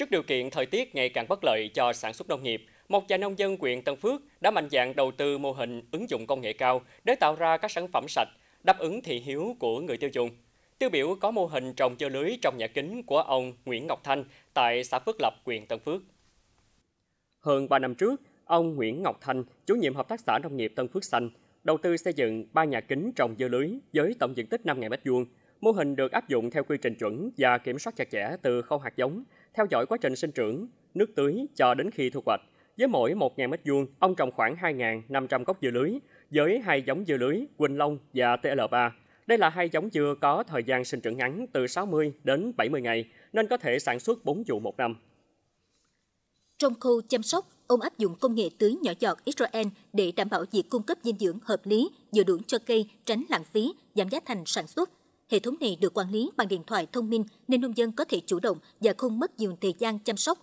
Trước điều kiện thời tiết ngày càng bất lợi cho sản xuất nông nghiệp, một vài nông dân huyện Tân Phước đã mạnh dạn đầu tư mô hình ứng dụng công nghệ cao để tạo ra các sản phẩm sạch, đáp ứng thị hiếu của người tiêu dùng. Tiêu biểu có mô hình trồng dưa lưới trong nhà kính của ông Nguyễn Ngọc Thanh tại xã Phước Lập, huyện Tân Phước. Hơn 3 năm trước, ông Nguyễn Ngọc Thanh, chủ nhiệm Hợp tác xã Nông nghiệp Tân Phước Xanh, đầu tư xây dựng 3 nhà kính trồng dưa lưới với tổng diện tích 5.000 m2, Mô hình được áp dụng theo quy trình chuẩn và kiểm soát chặt chẽ từ khâu hạt giống, theo dõi quá trình sinh trưởng, nước tưới cho đến khi thu hoạch. Với mỗi 1.000 m2, ông trồng khoảng 2.500 gốc dưa lưới, với hai giống dưa lưới Quỳnh Long và TL3. Đây là hai giống dưa có thời gian sinh trưởng ngắn từ 60 đến 70 ngày, nên có thể sản xuất 4 vụ một năm. Trong khu chăm sóc, ông áp dụng công nghệ tưới nhỏ giọt Israel để đảm bảo việc cung cấp dinh dưỡng hợp lý, vừa đủ cho cây, tránh lãng phí, giảm giá thành sản xuất, Hệ thống này được quản lý bằng điện thoại thông minh nên nông dân có thể chủ động và không mất nhiều thời gian chăm sóc.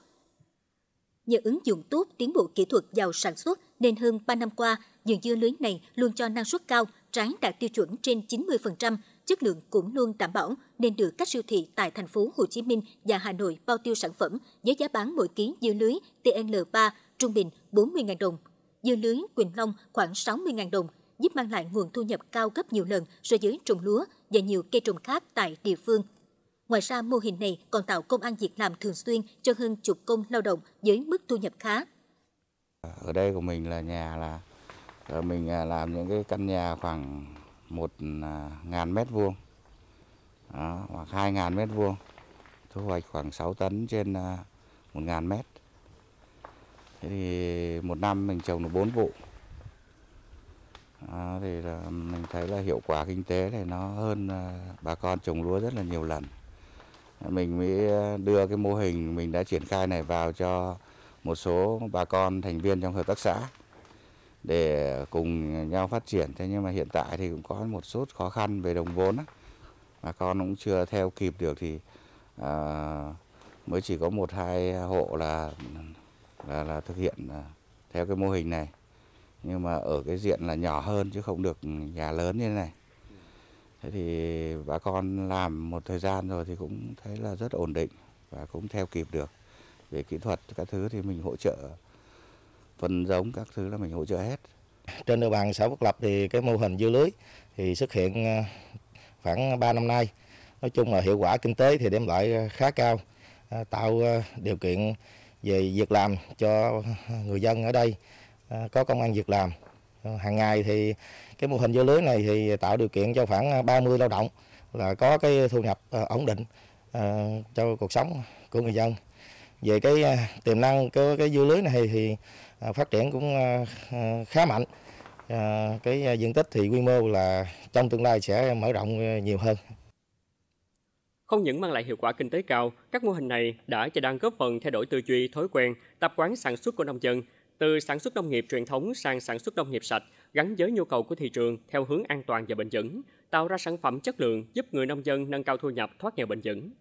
Nhờ ứng dụng tốt tiến bộ kỹ thuật vào sản xuất nên hơn 3 năm qua, vườn dưa lưới này luôn cho năng suất cao, trái đạt tiêu chuẩn trên 90%, chất lượng cũng luôn đảm bảo nên được các siêu thị tại thành phố Hồ Chí Minh và Hà Nội bao tiêu sản phẩm với giá bán mỗi ký dưa lưới tnl 3 trung bình 40.000 đồng, dưa lưới Quỳnh Long khoảng 60.000 đồng, giúp mang lại nguồn thu nhập cao gấp nhiều lần so với trồng lúa và nhiều cây trồng khác tại địa phương. Ngoài ra, mô hình này còn tạo công an việc làm thường xuyên cho hơn chục công lao động với mức thu nhập khá. Ở đây của mình là nhà là mình à, làm những cái căn nhà khoảng 1.000 à, mét vuông hoặc 2.000 mét vuông thu hoạch khoảng 6 tấn trên 1.000 à, mét. Thế thì một năm mình trồng được 4 vụ thì là mình thấy là hiệu quả kinh tế này nó hơn à, bà con trồng lúa rất là nhiều lần. Mình mới đưa cái mô hình mình đã triển khai này vào cho một số bà con thành viên trong hợp tác xã để cùng nhau phát triển. Thế nhưng mà hiện tại thì cũng có một số khó khăn về đồng vốn. Bà con cũng chưa theo kịp được thì à, mới chỉ có một hai hộ là là, là thực hiện à, theo cái mô hình này nhưng mà ở cái diện là nhỏ hơn chứ không được nhà lớn như thế này thế thì bà con làm một thời gian rồi thì cũng thấy là rất ổn định và cũng theo kịp được về kỹ thuật các thứ thì mình hỗ trợ phân giống các thứ là mình hỗ trợ hết trên địa bàn xã Phước Lập thì cái mô hình dưa lưới thì xuất hiện ờ, khoảng 3 năm nay nói chung là hiệu quả kinh tế thì đem lại khá cao ờ, tạo ờ, điều kiện về việc làm cho người dân ở đây À, có công an việc làm. Ờ, hàng ngày thì cái mô hình dưa lưới này thì tạo điều kiện cho khoảng 30 à, lao động là có cái thu nhập ờ, ổn định ờ, cho cuộc sống của người dân. Về cái à, tiềm năng của cái dưa lưới này thì phát triển cũng khá mạnh. Cái diện tích thì quy mô là trong tương lai sẽ mở rộng nhiều hơn. Không những mang lại hiệu quả kinh tế cao, các mô hình này đã và đang góp phần thay đổi tư duy, thói quen, tập quán sản xuất của nông dân, từ sản xuất nông nghiệp truyền thống sang sản xuất nông nghiệp sạch gắn với nhu cầu của thị trường theo hướng an toàn và bền vững, tạo ra sản phẩm chất lượng giúp người nông dân nâng cao thu nhập thoát nghèo bền vững.